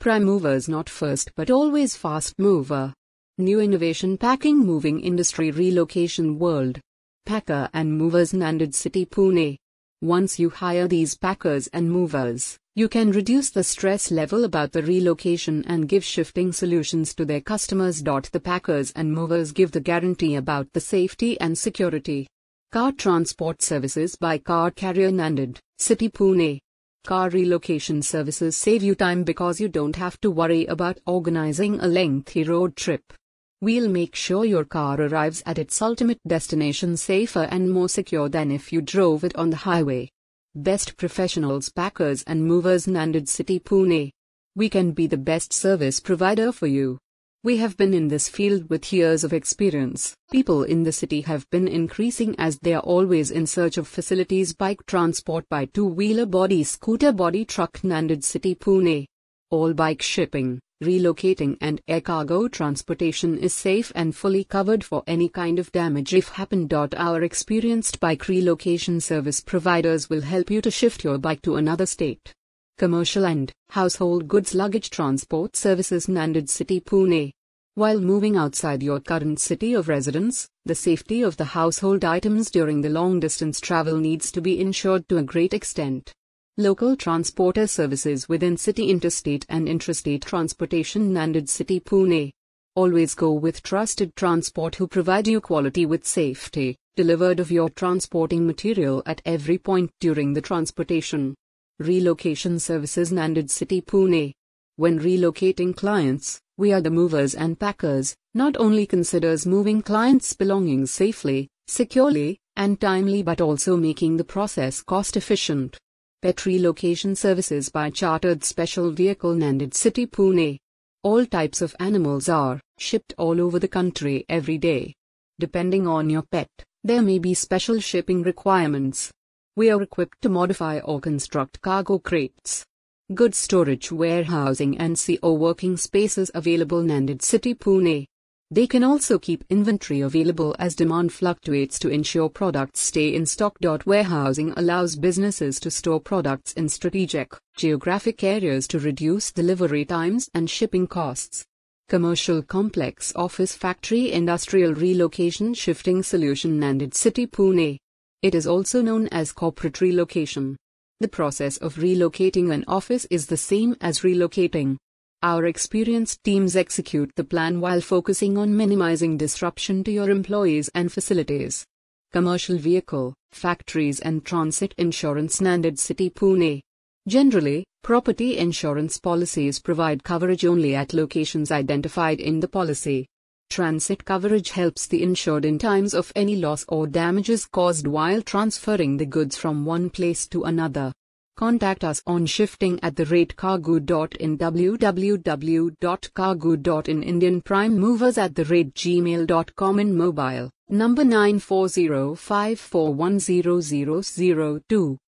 Prime movers, not first but always fast mover. New innovation packing moving industry relocation world. Packer and movers Nanded City Pune. Once you hire these packers and movers, you can reduce the stress level about the relocation and give shifting solutions to their customers. The packers and movers give the guarantee about the safety and security. Car transport services by car carrier Nanded, City Pune. Car relocation services save you time because you don't have to worry about organizing a lengthy road trip. We'll make sure your car arrives at its ultimate destination safer and more secure than if you drove it on the highway. Best professionals, packers, and movers, Nanded City, Pune. We can be the best service provider for you. We have been in this field with years of experience. People in the city have been increasing as they are always in search of facilities bike transport by two-wheeler body scooter body truck Nanded City Pune. All bike shipping, relocating and air cargo transportation is safe and fully covered for any kind of damage if happened. Our experienced bike relocation service providers will help you to shift your bike to another state commercial and household goods luggage transport services Nanded City Pune while moving outside your current city of residence, the safety of the household items during the long distance travel needs to be ensured to a great extent. Local transporter services within city interstate and intrastate transportation Nanded city Pune. Always go with trusted transport who provide you quality with safety, delivered of your transporting material at every point during the transportation. Relocation services Nanded City Pune. When relocating clients, we are the movers and packers, not only considers moving clients' belongings safely, securely, and timely but also making the process cost efficient. Pet relocation services by chartered special vehicle Nanded City Pune. All types of animals are shipped all over the country every day. Depending on your pet, there may be special shipping requirements. We are equipped to modify or construct cargo crates good storage warehousing and CO working spaces available Nanded City Pune. They can also keep inventory available as demand fluctuates to ensure products stay in stock. Warehousing allows businesses to store products in strategic, geographic areas to reduce delivery times and shipping costs. Commercial Complex Office Factory Industrial Relocation Shifting Solution Nanded City Pune. It is also known as corporate relocation. The process of relocating an office is the same as relocating. Our experienced teams execute the plan while focusing on minimizing disruption to your employees and facilities. Commercial vehicle, factories, and transit insurance, Nanded City, Pune. Generally, property insurance policies provide coverage only at locations identified in the policy. Transit coverage helps the insured in times of any loss or damages caused while transferring the goods from one place to another. Contact us on shifting at the rate cargo.in www.cargo.in Indian Prime Movers at the rate gmail.com in mobile, number nine four zero five four one zero zero zero two.